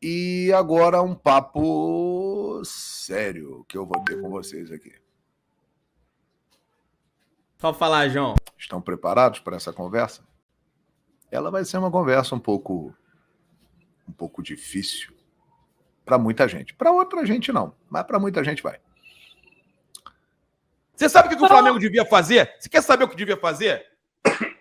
E agora um papo sério que eu vou ter com vocês aqui. Só falar, João. Estão preparados para essa conversa? Ela vai ser uma conversa um pouco um pouco difícil para muita gente. Para outra gente não, mas para muita gente vai. Você sabe o que, que o Flamengo devia fazer? Você quer saber o que devia fazer?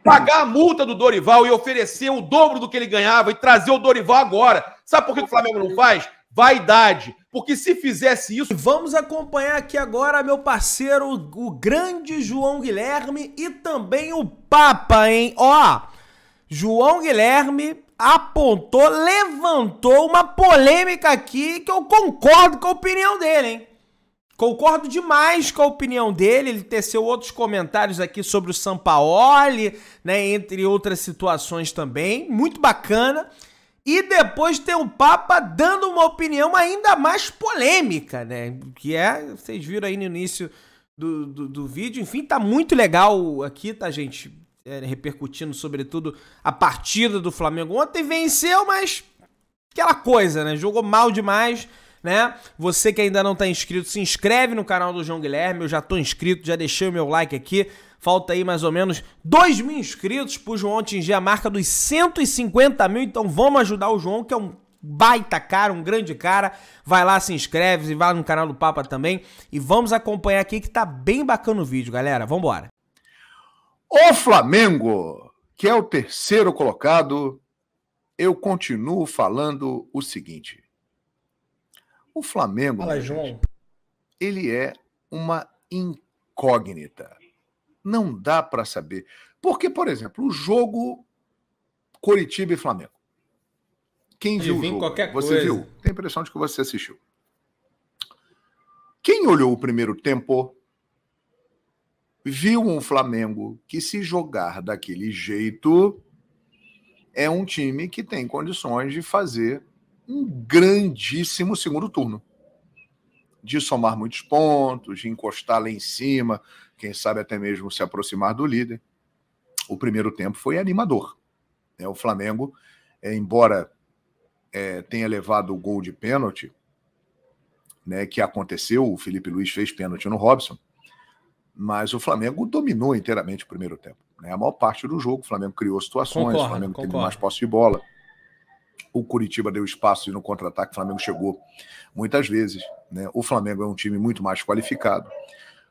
pagar a multa do Dorival e oferecer o dobro do que ele ganhava e trazer o Dorival agora. Sabe por que o Flamengo não faz? Vaidade. Porque se fizesse isso. Vamos acompanhar aqui agora, meu parceiro, o grande João Guilherme e também o Papa, hein? Ó, João Guilherme apontou, levantou uma polêmica aqui que eu concordo com a opinião dele, hein? Concordo demais com a opinião dele, ele teceu outros comentários aqui sobre o Sampaoli, né, entre outras situações também, muito bacana. E depois tem o Papa dando uma opinião ainda mais polêmica, né, que é, vocês viram aí no início do, do, do vídeo, enfim, tá muito legal aqui, tá gente, é, repercutindo sobretudo a partida do Flamengo ontem, venceu, mas aquela coisa, né, jogou mal demais, né? Você que ainda não está inscrito, se inscreve no canal do João Guilherme. Eu já estou inscrito, já deixei o meu like aqui. Falta aí mais ou menos 2 mil inscritos para o João atingir a marca dos 150 mil. Então vamos ajudar o João, que é um baita cara, um grande cara. Vai lá, se inscreve, e vai no canal do Papa também. E vamos acompanhar aqui que tá bem bacana o vídeo, galera. Vamos embora. O Flamengo, que é o terceiro colocado, eu continuo falando o seguinte. O Flamengo, Fala, gente, ele é uma incógnita. Não dá para saber. Porque, por exemplo, o jogo Coritiba e Flamengo. Quem viu o jogo? você coisa. viu? Tem a impressão de que você assistiu. Quem olhou o primeiro tempo viu um Flamengo que se jogar daquele jeito é um time que tem condições de fazer um grandíssimo segundo turno. De somar muitos pontos, de encostar lá em cima, quem sabe até mesmo se aproximar do líder. O primeiro tempo foi animador. Né? O Flamengo, é, embora é, tenha levado o gol de pênalti, né, que aconteceu, o Felipe Luiz fez pênalti no Robson, mas o Flamengo dominou inteiramente o primeiro tempo. Né? A maior parte do jogo, o Flamengo criou situações, concordo, o Flamengo concordo. teve mais posse de bola o Curitiba deu espaço e no contra-ataque o Flamengo chegou muitas vezes. Né? O Flamengo é um time muito mais qualificado.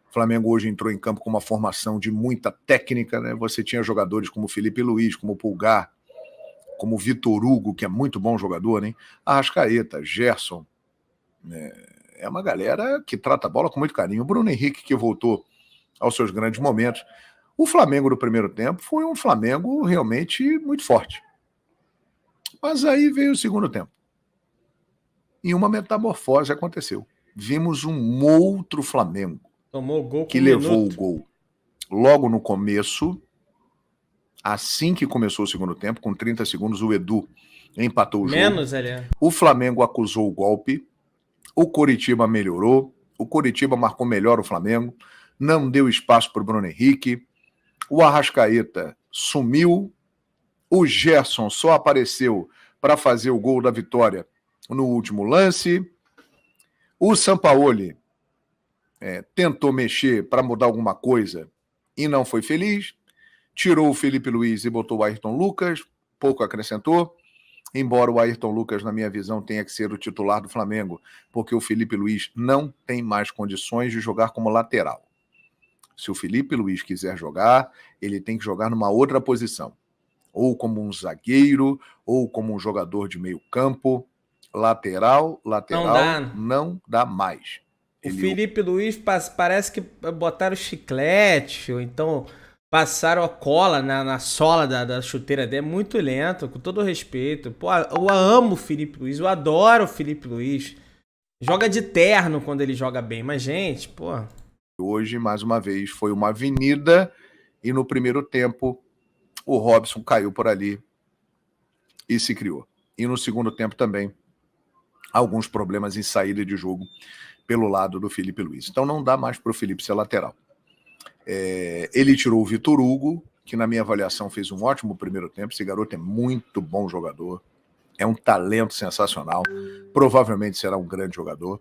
O Flamengo hoje entrou em campo com uma formação de muita técnica. Né? Você tinha jogadores como Felipe Luiz, como Pulgar, como Vitor Hugo, que é muito bom jogador, né? Arrascaeta, Gerson. Né? É uma galera que trata a bola com muito carinho. Bruno Henrique, que voltou aos seus grandes momentos. O Flamengo do primeiro tempo foi um Flamengo realmente muito forte. Mas aí veio o segundo tempo. E uma metamorfose aconteceu. Vimos um outro Flamengo. Tomou gol que levou minuto. o gol. Logo no começo, assim que começou o segundo tempo, com 30 segundos, o Edu empatou o jogo. Menos, O Flamengo acusou o golpe. O Coritiba melhorou. O Coritiba marcou melhor o Flamengo. Não deu espaço para o Bruno Henrique. O Arrascaeta sumiu o Gerson só apareceu para fazer o gol da vitória no último lance. O Sampaoli é, tentou mexer para mudar alguma coisa e não foi feliz. Tirou o Felipe Luiz e botou o Ayrton Lucas, pouco acrescentou. Embora o Ayrton Lucas, na minha visão, tenha que ser o titular do Flamengo, porque o Felipe Luiz não tem mais condições de jogar como lateral. Se o Felipe Luiz quiser jogar, ele tem que jogar numa outra posição ou como um zagueiro, ou como um jogador de meio campo. Lateral, lateral, não dá, não dá mais. O Ele... Felipe Luiz parece que botaram chiclete, ou então passaram a cola na, na sola da, da chuteira dele. É muito lento, com todo respeito. Pô, eu amo o Felipe Luiz, eu adoro o Felipe Luiz. Joga de terno quando ele joga bem, mas gente, pô. Hoje, mais uma vez, foi uma avenida e no primeiro tempo o Robson caiu por ali e se criou. E no segundo tempo também, alguns problemas em saída de jogo pelo lado do Felipe Luiz. Então não dá mais para o Felipe ser lateral. É, ele tirou o Vitor Hugo, que na minha avaliação fez um ótimo primeiro tempo. Esse garoto é muito bom jogador, é um talento sensacional, provavelmente será um grande jogador.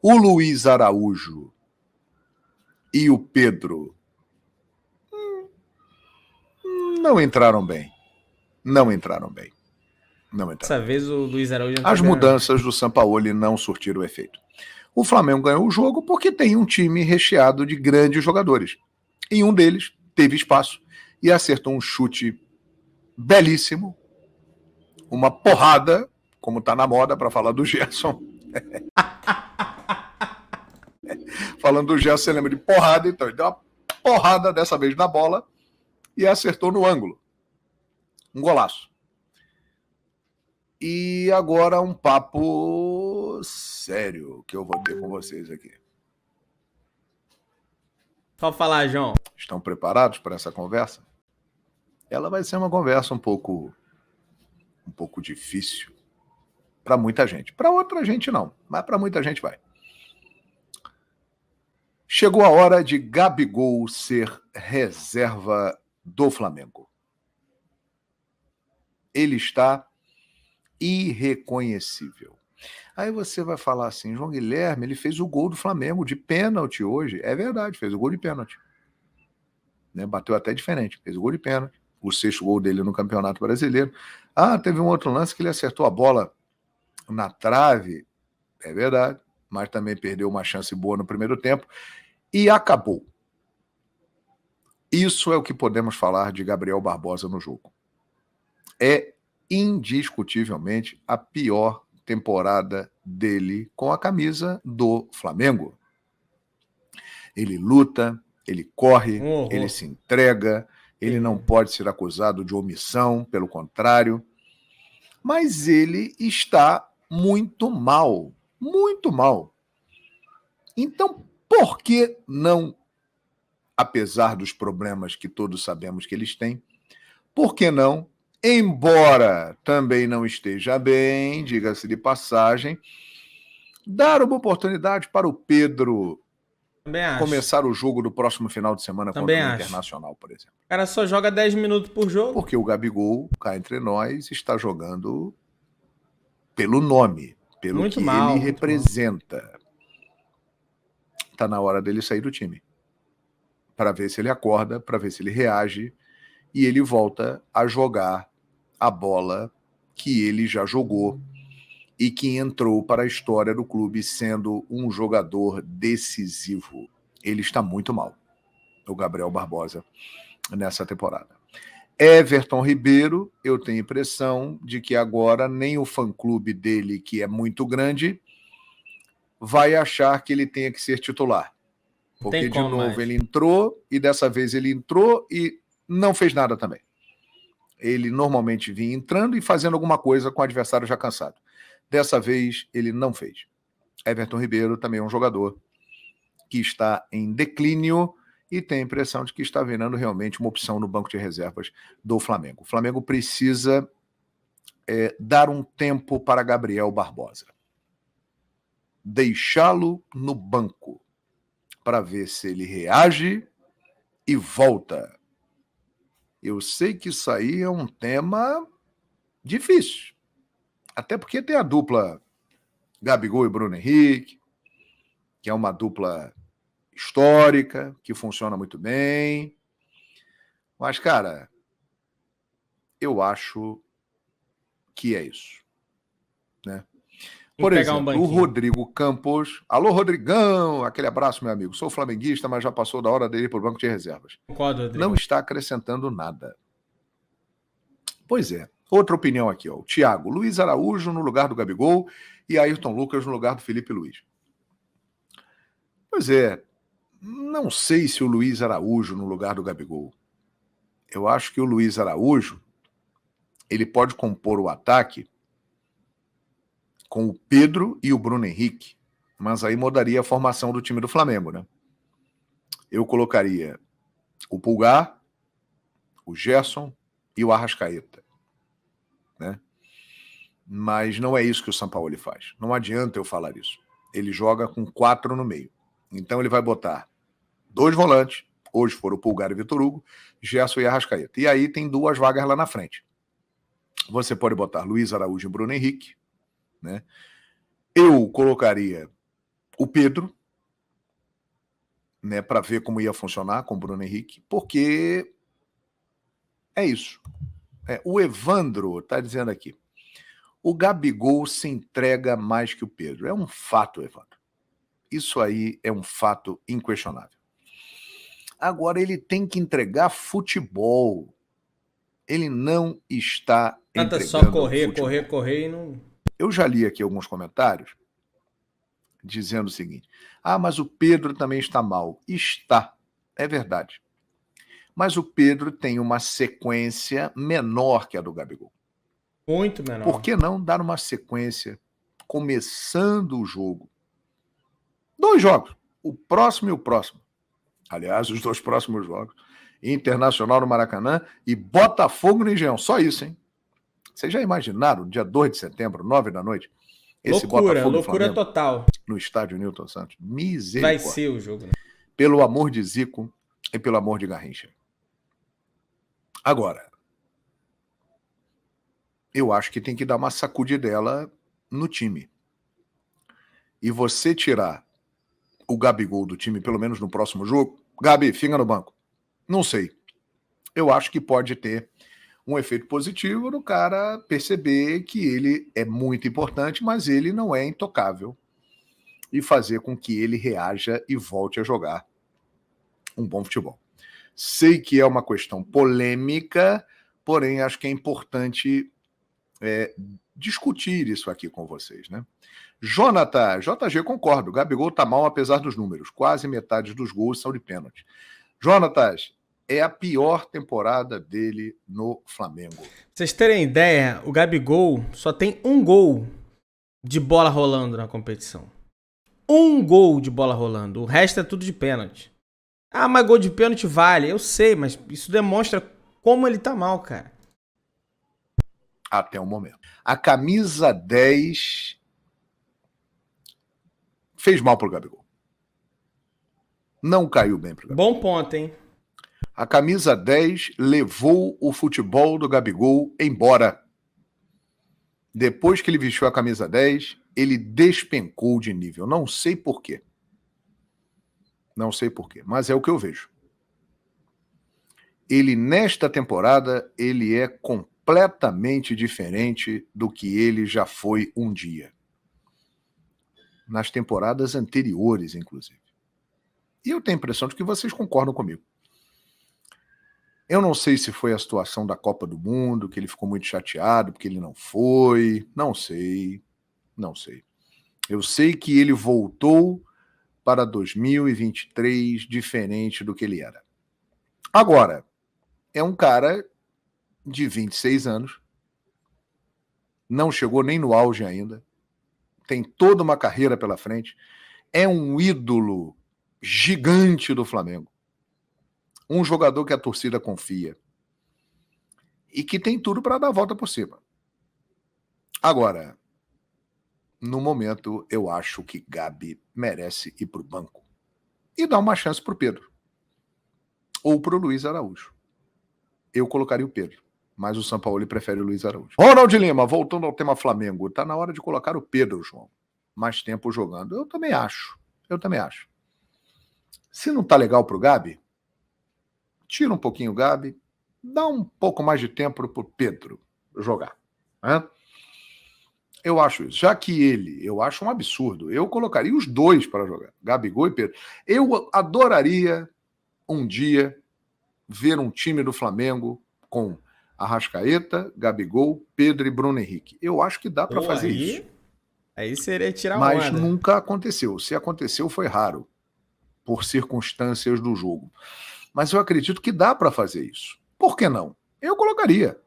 O Luiz Araújo e o Pedro não entraram bem. Não entraram bem. Não entraram. Dessa vez o Luiz Araújo. As né? mudanças do Sampaoli não surtiram efeito. O Flamengo ganhou o jogo porque tem um time recheado de grandes jogadores. E um deles teve espaço e acertou um chute belíssimo, uma porrada, como está na moda para falar do Gerson. Falando do Gerson, você lembra de porrada, então ele deu uma porrada dessa vez na bola e acertou no ângulo. Um golaço. E agora um papo sério que eu vou ter com vocês aqui. Só falar, João. Estão preparados para essa conversa? Ela vai ser uma conversa um pouco um pouco difícil para muita gente. Para outra gente não, mas para muita gente vai. Chegou a hora de Gabigol ser reserva do Flamengo. Ele está irreconhecível. Aí você vai falar assim, João Guilherme, ele fez o gol do Flamengo de pênalti hoje. É verdade, fez o gol de pênalti. Né? Bateu até diferente, fez o gol de pênalti. O sexto gol dele no Campeonato Brasileiro. Ah, teve um outro lance que ele acertou a bola na trave. É verdade, mas também perdeu uma chance boa no primeiro tempo. E acabou. Isso é o que podemos falar de Gabriel Barbosa no jogo. É indiscutivelmente a pior temporada dele com a camisa do Flamengo. Ele luta, ele corre, uhum. ele se entrega, ele não pode ser acusado de omissão, pelo contrário. Mas ele está muito mal, muito mal. Então, por que não apesar dos problemas que todos sabemos que eles têm, por que não, embora também não esteja bem, diga-se de passagem, dar uma oportunidade para o Pedro começar o jogo do próximo final de semana Também contra o acho. Internacional, por exemplo. O cara só joga 10 minutos por jogo. Porque o Gabigol, cá entre nós, está jogando pelo nome, pelo muito que mal, ele representa. Está na hora dele sair do time para ver se ele acorda, para ver se ele reage e ele volta a jogar a bola que ele já jogou e que entrou para a história do clube sendo um jogador decisivo. Ele está muito mal, o Gabriel Barbosa, nessa temporada. Everton Ribeiro, eu tenho impressão de que agora nem o fã-clube dele, que é muito grande, vai achar que ele tenha que ser titular. Porque, de novo, ele entrou e dessa vez ele entrou e não fez nada também. Ele normalmente vinha entrando e fazendo alguma coisa com o adversário já cansado. Dessa vez ele não fez. Everton Ribeiro também é um jogador que está em declínio e tem a impressão de que está virando realmente uma opção no banco de reservas do Flamengo. O Flamengo precisa é, dar um tempo para Gabriel Barbosa. Deixá-lo no banco para ver se ele reage e volta. Eu sei que isso aí é um tema difícil. Até porque tem a dupla Gabigol e Bruno Henrique, que é uma dupla histórica, que funciona muito bem. Mas, cara, eu acho que é isso. Né? Por exemplo, um o Rodrigo Campos. Alô, Rodrigão! Aquele abraço, meu amigo. Sou flamenguista, mas já passou da hora dele para o banco de reservas. Concordo, Rodrigo. Não está acrescentando nada. Pois é. Outra opinião aqui, ó. Tiago, Luiz Araújo no lugar do Gabigol e Ayrton Lucas no lugar do Felipe Luiz. Pois é. Não sei se o Luiz Araújo no lugar do Gabigol. Eu acho que o Luiz Araújo ele pode compor o ataque com o Pedro e o Bruno Henrique, mas aí mudaria a formação do time do Flamengo, né? Eu colocaria o Pulgar, o Gerson e o Arrascaeta, né? Mas não é isso que o São Paulo faz. Não adianta eu falar isso. Ele joga com quatro no meio. Então ele vai botar dois volantes, hoje foram o Pulgar e o Vitor Hugo, Gerson e Arrascaeta. E aí tem duas vagas lá na frente. Você pode botar Luiz Araújo e Bruno Henrique, né? Eu colocaria o Pedro né, para ver como ia funcionar com o Bruno Henrique, porque é isso. É, o Evandro está dizendo aqui: o Gabigol se entrega mais que o Pedro. É um fato, Evandro. Isso aí é um fato inquestionável. Agora ele tem que entregar futebol. Ele não está Nada entregando só correr, futebol. correr, correr e não eu já li aqui alguns comentários dizendo o seguinte: ah, mas o Pedro também está mal. Está, é verdade. Mas o Pedro tem uma sequência menor que a do Gabigol. Muito menor. Por que não dar uma sequência começando o jogo? Dois jogos, o próximo e o próximo. Aliás, os dois próximos jogos. Internacional no Maracanã e Botafogo no Engenhão. Só isso, hein? Vocês já imaginaram, dia 2 de setembro, 9 da noite, esse loucura, Botafogo loucura Flamengo, total. No estádio Newton Santos. Misericórdia. Vai ser o jogo. Né? Pelo amor de Zico e pelo amor de Garrincha. Agora, eu acho que tem que dar uma sacudidela no time. E você tirar o Gabigol do time, pelo menos no próximo jogo, Gabi, fica no banco. Não sei. Eu acho que pode ter um efeito positivo do cara perceber que ele é muito importante, mas ele não é intocável. E fazer com que ele reaja e volte a jogar um bom futebol. Sei que é uma questão polêmica, porém acho que é importante é, discutir isso aqui com vocês, né? Jonathan, JG, concordo. Gabigol tá mal apesar dos números. Quase metade dos gols são de pênalti. Jonatas, é a pior temporada dele no Flamengo. Pra vocês terem ideia, o Gabigol só tem um gol de bola rolando na competição. Um gol de bola rolando. O resto é tudo de pênalti. Ah, mas gol de pênalti vale. Eu sei, mas isso demonstra como ele tá mal, cara. Até o momento. A camisa 10 fez mal pro Gabigol. Não caiu bem pro Gabigol. Bom ponto, hein? A camisa 10 levou o futebol do Gabigol embora. Depois que ele vestiu a camisa 10, ele despencou de nível. Não sei porquê. Não sei porquê, mas é o que eu vejo. Ele, nesta temporada, ele é completamente diferente do que ele já foi um dia. Nas temporadas anteriores, inclusive. E eu tenho a impressão de que vocês concordam comigo. Eu não sei se foi a situação da Copa do Mundo, que ele ficou muito chateado porque ele não foi. Não sei. Não sei. Eu sei que ele voltou para 2023 diferente do que ele era. Agora, é um cara de 26 anos, não chegou nem no auge ainda, tem toda uma carreira pela frente, é um ídolo gigante do Flamengo. Um jogador que a torcida confia. E que tem tudo para dar a volta por cima. Agora, no momento, eu acho que Gabi merece ir para o banco e dar uma chance para o Pedro ou para o Luiz Araújo. Eu colocaria o Pedro, mas o São Paulo prefere o Luiz Araújo. Ronald Lima, voltando ao tema Flamengo, está na hora de colocar o Pedro, João. Mais tempo jogando. Eu também acho. Eu também acho. Se não tá legal para o Gabi, tira um pouquinho o Gabi, dá um pouco mais de tempo para o Pedro jogar. Né? Eu acho isso. Já que ele, eu acho um absurdo. Eu colocaria os dois para jogar, Gabigol e Pedro. Eu adoraria um dia ver um time do Flamengo com Arrascaeta, Gabigol, Pedro e Bruno Henrique. Eu acho que dá para fazer aí, isso. Aí seria tirar Mas onda. nunca aconteceu. Se aconteceu, foi raro. Por circunstâncias do jogo mas eu acredito que dá para fazer isso. Por que não? Eu colocaria.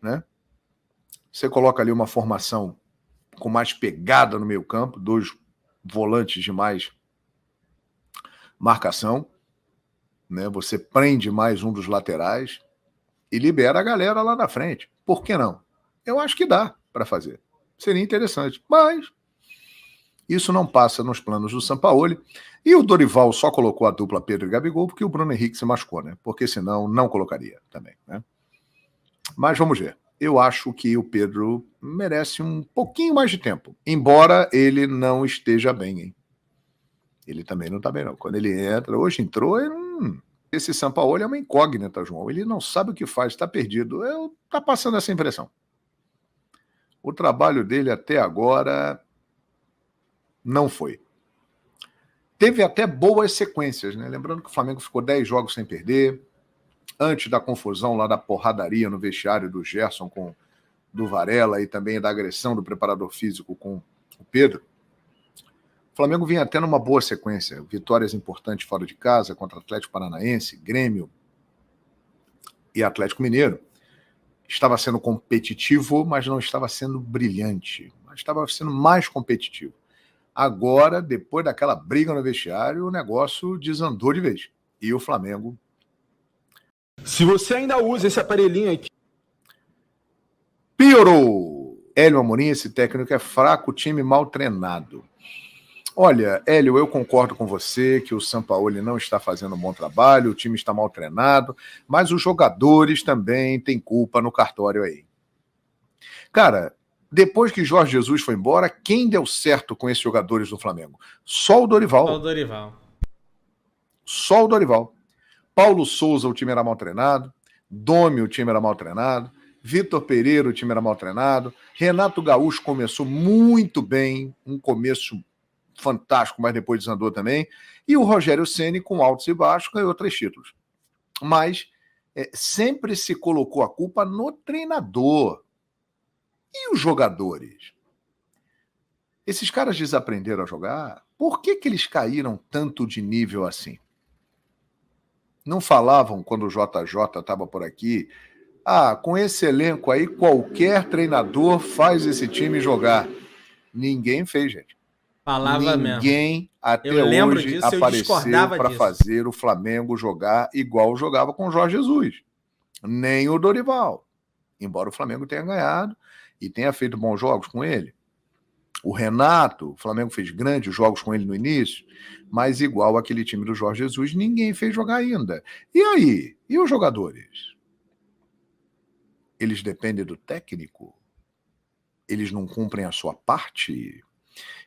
Né? Você coloca ali uma formação com mais pegada no meio campo, dois volantes de mais marcação, né? Você prende mais um dos laterais e libera a galera lá na frente. Por que não? Eu acho que dá para fazer. Seria interessante, mas isso não passa nos planos do Sampaoli. E o Dorival só colocou a dupla Pedro e Gabigol porque o Bruno Henrique se machucou, né? Porque senão não colocaria também, né? Mas vamos ver. Eu acho que o Pedro merece um pouquinho mais de tempo, embora ele não esteja bem, hein? Ele também não está bem, não. Quando ele entra, hoje entrou, ele, hum, esse Sampaoli é uma incógnita, João. Ele não sabe o que faz, está perdido. está passando essa impressão. O trabalho dele até agora não foi. Teve até boas sequências, né? Lembrando que o Flamengo ficou 10 jogos sem perder, antes da confusão lá da porradaria no vestiário do Gerson com do Varela e também da agressão do preparador físico com o Pedro. O Flamengo vinha até numa boa sequência, vitórias importantes fora de casa contra Atlético Paranaense, Grêmio e Atlético Mineiro. Estava sendo competitivo, mas não estava sendo brilhante, mas estava sendo mais competitivo. Agora, depois daquela briga no vestiário, o negócio desandou de vez. E o Flamengo. Se você ainda usa esse aparelhinho aqui. Piorou! Hélio Amorim, esse técnico é fraco, time mal treinado. Olha, Hélio, eu concordo com você que o Sampaoli não está fazendo um bom trabalho, o time está mal treinado, mas os jogadores também têm culpa no cartório aí. Cara, depois que Jorge Jesus foi embora, quem deu certo com esses jogadores do Flamengo? Só o Dorival. Só o Dorival. Só o Dorival. Paulo Souza, o time era mal treinado. Domi, o time era mal treinado. Vitor Pereira, o time era mal treinado. Renato Gaúcho começou muito bem, um começo fantástico, mas depois desandou também. E o Rogério Ceni com altos e baixos, ganhou três títulos. Mas é, sempre se colocou a culpa no treinador. E os jogadores? Esses caras desaprenderam a jogar? Por que, que eles caíram tanto de nível assim? Não falavam quando o JJ estava por aqui. Ah, com esse elenco aí, qualquer treinador faz esse time jogar. Ninguém fez, gente. Falava Ninguém mesmo. até eu lembro hoje disso, apareceu para fazer o Flamengo jogar igual jogava com o Jorge Jesus. Nem o Dorival. Embora o Flamengo tenha ganhado, e tenha feito bons jogos com ele. O Renato, o Flamengo fez grandes jogos com ele no início, mas igual aquele time do Jorge Jesus, ninguém fez jogar ainda. E aí? E os jogadores? Eles dependem do técnico? Eles não cumprem a sua parte?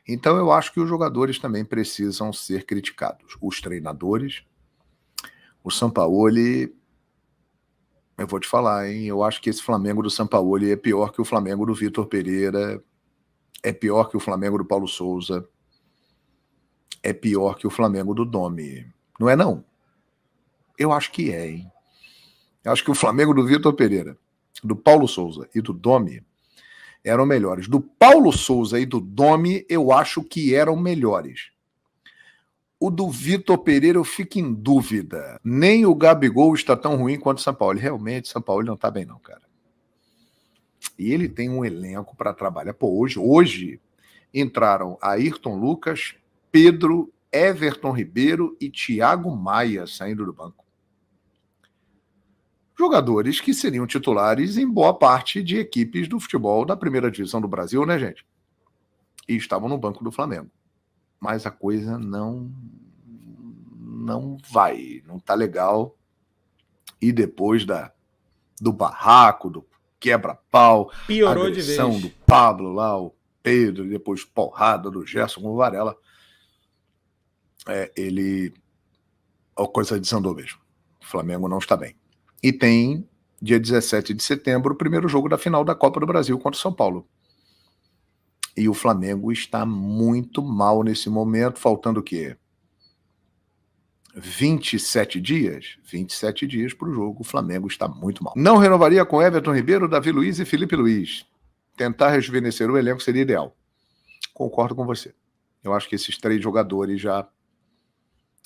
Então eu acho que os jogadores também precisam ser criticados. Os treinadores, o Sampaoli eu vou te falar, hein? Eu acho que esse Flamengo do Sampaoli é pior que o Flamengo do Vitor Pereira, é pior que o Flamengo do Paulo Souza, é pior que o Flamengo do Domi. Não é não? Eu acho que é, hein? Eu acho que o Flamengo do Vitor Pereira, do Paulo Souza e do Domi eram melhores. Do Paulo Souza e do Domi, eu acho que eram melhores. O do Vitor Pereira eu fico em dúvida. Nem o Gabigol está tão ruim quanto o São Paulo. Realmente, o São Paulo não está bem, não, cara. E ele tem um elenco para trabalhar. Pô, hoje, hoje entraram Ayrton Lucas, Pedro, Everton Ribeiro e Thiago Maia saindo do banco. Jogadores que seriam titulares em boa parte de equipes do futebol da primeira divisão do Brasil, né, gente? E estavam no banco do Flamengo mas a coisa não não vai, não tá legal. E depois da do barraco, do quebra-pau, piorou agressão de vez. do Pablo lá, o Pedro, depois porrada do Gerson com o Varela, é, ele a coisa desandou mesmo. O Flamengo não está bem. E tem dia 17 de setembro o primeiro jogo da final da Copa do Brasil contra o São Paulo. E o Flamengo está muito mal nesse momento, faltando o quê? 27 dias? 27 dias para o jogo. O Flamengo está muito mal. Não renovaria com Everton Ribeiro, Davi Luiz e Felipe Luiz. Tentar rejuvenescer o elenco seria ideal. Concordo com você. Eu acho que esses três jogadores já,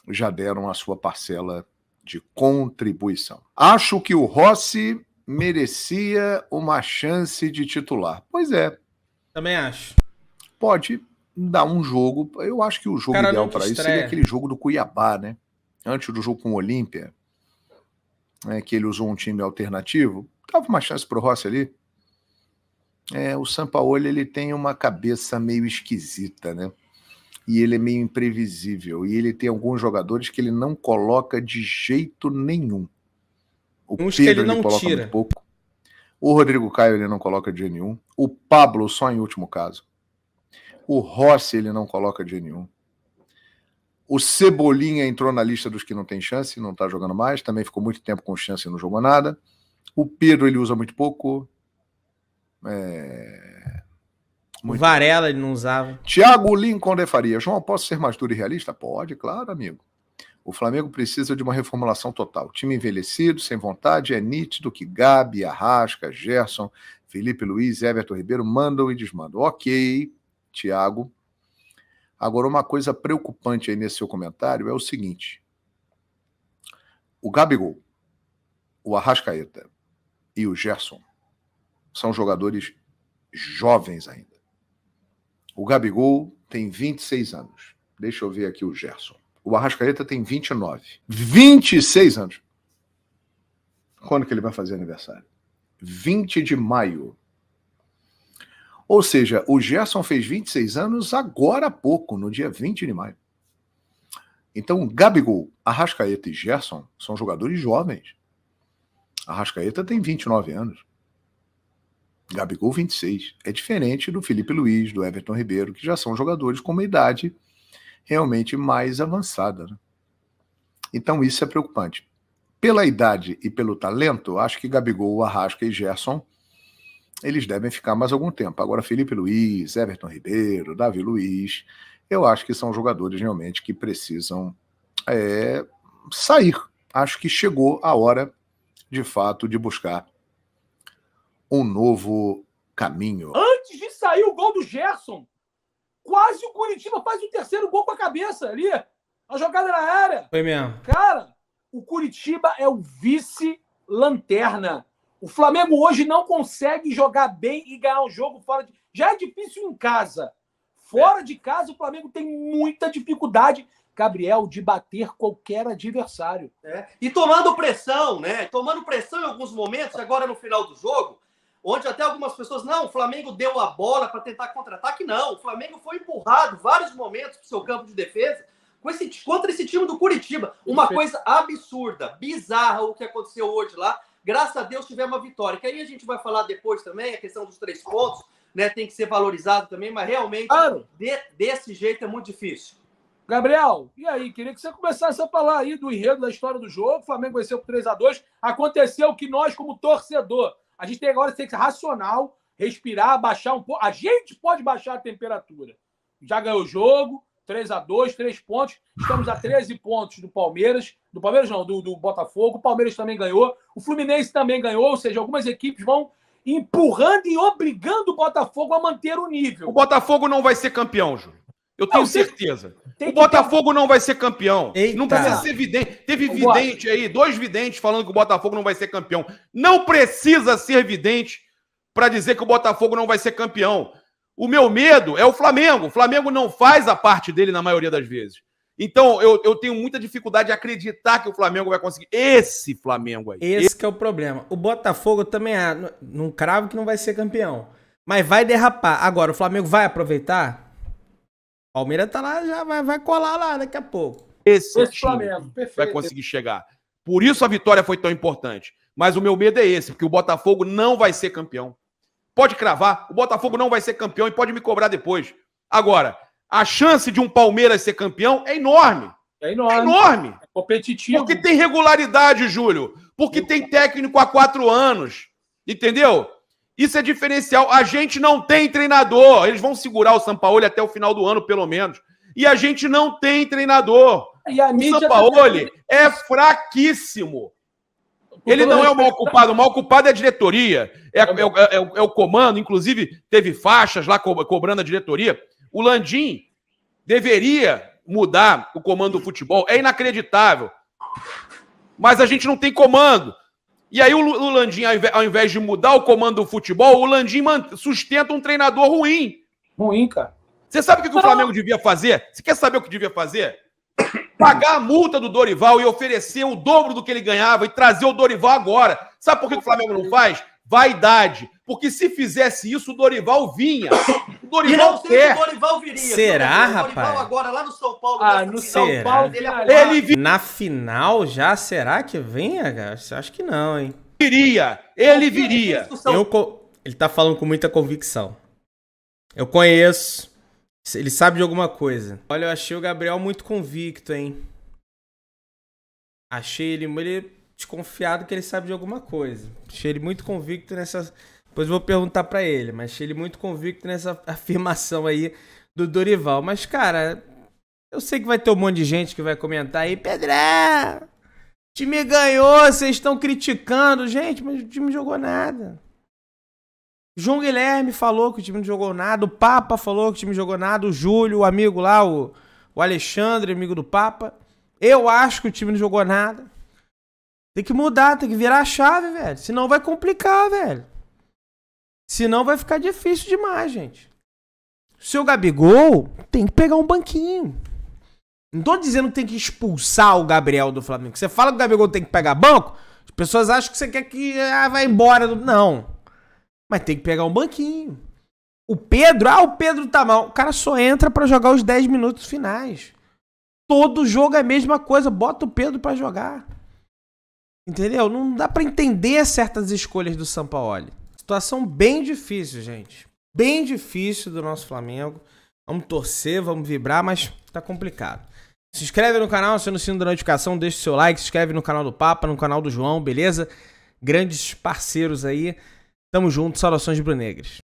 já deram a sua parcela de contribuição. Acho que o Rossi merecia uma chance de titular. Pois é, também acho. Pode dar um jogo. Eu acho que o jogo Cara, ideal para isso seria aquele jogo do Cuiabá, né? Antes do jogo com o Olímpia, né, que ele usou um time alternativo. Tava uma chance pro Rossi ali. É, o Sampaoli ele tem uma cabeça meio esquisita, né? E ele é meio imprevisível. E ele tem alguns jogadores que ele não coloca de jeito nenhum. O Uns Pedro, que ele não tira. pouco. O Rodrigo Caio ele não coloca de nenhum. O Pablo só em último caso. O Rossi ele não coloca de nenhum. O Cebolinha entrou na lista dos que não tem chance, não tá jogando mais. Também ficou muito tempo com chance e não jogou nada. O Pedro ele usa muito pouco. É... Muito Varela pouco. ele não usava. Tiago Lincoln de Faria. João, posso ser mais duro e realista? Pode, claro, amigo. O Flamengo precisa de uma reformulação total. Time envelhecido, sem vontade, é nítido que Gabi, Arrasca, Gerson, Felipe Luiz, Everton Ribeiro mandam e desmandam. Ok, Thiago. Agora, uma coisa preocupante aí nesse seu comentário é o seguinte: o Gabigol, o Arrascaeta e o Gerson são jogadores jovens ainda. O Gabigol tem 26 anos. Deixa eu ver aqui o Gerson. O Arrascaeta tem 29. 26 anos. Quando que ele vai fazer aniversário? 20 de maio. Ou seja, o Gerson fez 26 anos agora há pouco, no dia 20 de maio. Então, Gabigol, Arrascaeta e Gerson são jogadores jovens. Arrascaeta tem 29 anos. Gabigol, 26. É diferente do Felipe Luiz, do Everton Ribeiro, que já são jogadores com uma idade realmente mais avançada. Né? Então isso é preocupante. Pela idade e pelo talento, acho que Gabigol, Arrasca e Gerson eles devem ficar mais algum tempo. Agora, Felipe Luiz, Everton Ribeiro, Davi Luiz, eu acho que são jogadores realmente que precisam é, sair. Acho que chegou a hora, de fato, de buscar um novo caminho. Antes de sair o gol do Gerson, Quase o Curitiba faz o terceiro gol com a cabeça ali. A jogada na área. Foi mesmo. Cara, o Curitiba é o vice-lanterna. O Flamengo hoje não consegue jogar bem e ganhar um jogo fora de. Já é difícil em casa. Fora é. de casa, o Flamengo tem muita dificuldade, Gabriel, de bater qualquer adversário. É. E tomando pressão, né? Tomando pressão em alguns momentos, agora no final do jogo, onde até algumas pessoas, não, o Flamengo deu a bola para tentar contra-ataque, não. O Flamengo foi empurrado vários momentos para o seu campo de defesa com esse, contra esse time do Curitiba. Uma coisa absurda, bizarra o que aconteceu hoje lá. Graças a Deus tivemos uma vitória. Que aí a gente vai falar depois também, a questão dos três pontos, né? Tem que ser valorizado também, mas realmente, de, desse jeito é muito difícil. Gabriel, e aí? Queria que você começasse a falar aí do enredo da história do jogo. O Flamengo venceu por 3 a 2 Aconteceu que nós, como torcedor, a gente tem agora que ser racional, respirar, baixar um pouco. A gente pode baixar a temperatura. Já ganhou o jogo, 3 a 2 3 pontos. Estamos a 13 pontos do Palmeiras. Do Palmeiras não, do, do Botafogo. O Palmeiras também ganhou. O Fluminense também ganhou. Ou seja, algumas equipes vão empurrando e obrigando o Botafogo a manter o nível. O Botafogo não vai ser campeão, Júlio. Eu tenho não, certeza. o Botafogo ter... não vai ser campeão. Eita. Não precisa ser vidente. Teve vidente aí, dois videntes falando que o Botafogo não vai ser campeão. Não precisa ser vidente para dizer que o Botafogo não vai ser campeão. O meu medo é o Flamengo. O Flamengo não faz a parte dele na maioria das vezes. Então, eu, eu tenho muita dificuldade de acreditar que o Flamengo vai conseguir. Esse Flamengo aí. Esse, esse... que é o problema. O Botafogo também é. Não cravo que não vai ser campeão. Mas vai derrapar. Agora, o Flamengo vai aproveitar? Palmeiras tá lá, já vai, vai colar lá daqui a pouco. Esse, esse Flamengo, perfeito. Vai conseguir chegar. Por isso a vitória foi tão importante. Mas o meu medo é esse, porque o Botafogo não vai ser campeão. Pode cravar, o Botafogo não vai ser campeão e pode me cobrar depois. Agora, a chance de um Palmeiras ser campeão é enorme. É enorme. É enorme. É competitivo. Porque tem regularidade, Júlio. Porque tem técnico há quatro anos. Entendeu? Isso é diferencial. A gente não tem treinador. Eles vão segurar o Sampaoli até o final do ano, pelo menos. E a gente não tem treinador. E a o Sampaoli é fraquíssimo. Ele não é o mal ocupado. o mal ocupado é a diretoria, é, é, é, é, o comando, inclusive teve faixas lá co cobrando a diretoria. O Landim deveria mudar o comando do futebol, é inacreditável. Mas a gente não tem comando. E aí o, Landim, ao invés de mudar o comando do futebol, o Landim sustenta um treinador ruim. Ruim, cara. Você sabe o que, que o Flamengo devia fazer? Você quer saber o que devia fazer? Pagar a multa do Dorival e oferecer o dobro do que ele ganhava e trazer o Dorival agora. Sabe por que, que o Flamengo não faz? Vaidade. Porque se fizesse isso, o Dorival vinha. O Dorival e quer. O Dorival viria. Será, o Dorival rapaz? agora lá no São Paulo. Ah, no São Paulo. Ele, ele vir... Na final já, será que venha, cara? Acho que não, hein? Viria. Ele viria. Eu co... Ele tá falando com muita convicção. Eu conheço. Ele sabe de alguma coisa. Olha, eu achei o Gabriel muito convicto, hein? Achei ele, ele desconfiado que ele sabe de alguma coisa. Achei ele muito convicto nessa, depois vou perguntar para ele, mas ele muito convicto nessa afirmação aí do Dorival. Mas, cara, eu sei que vai ter um monte de gente que vai comentar aí, Pedrão, o time ganhou, vocês estão criticando. Gente, mas o time não jogou nada. João Guilherme falou que o time não jogou nada, o Papa falou que o time não jogou nada, o Júlio, o amigo lá, o, o Alexandre, amigo do Papa. Eu acho que o time não jogou nada. Tem que mudar, tem que virar a chave, velho. Senão vai complicar, velho. Senão vai ficar difícil demais, gente. Seu Gabigol tem que pegar um banquinho. Não tô dizendo que tem que expulsar o Gabriel do Flamengo. Você fala que o Gabigol tem que pegar banco, as pessoas acham que você quer que ah, vai embora. Do... Não. Mas tem que pegar um banquinho. O Pedro, ah, o Pedro tá mal. O cara só entra para jogar os 10 minutos finais. Todo jogo é a mesma coisa, bota o Pedro para jogar. Entendeu? Não dá para entender certas escolhas do Sampaoli. Situação bem difícil, gente. Bem difícil do nosso Flamengo. Vamos torcer, vamos vibrar, mas tá complicado. Se inscreve no canal, aciona o sino da notificação, deixa o seu like, se inscreve no canal do Papa, no canal do João, beleza? Grandes parceiros aí. Tamo junto, saudações brunegras.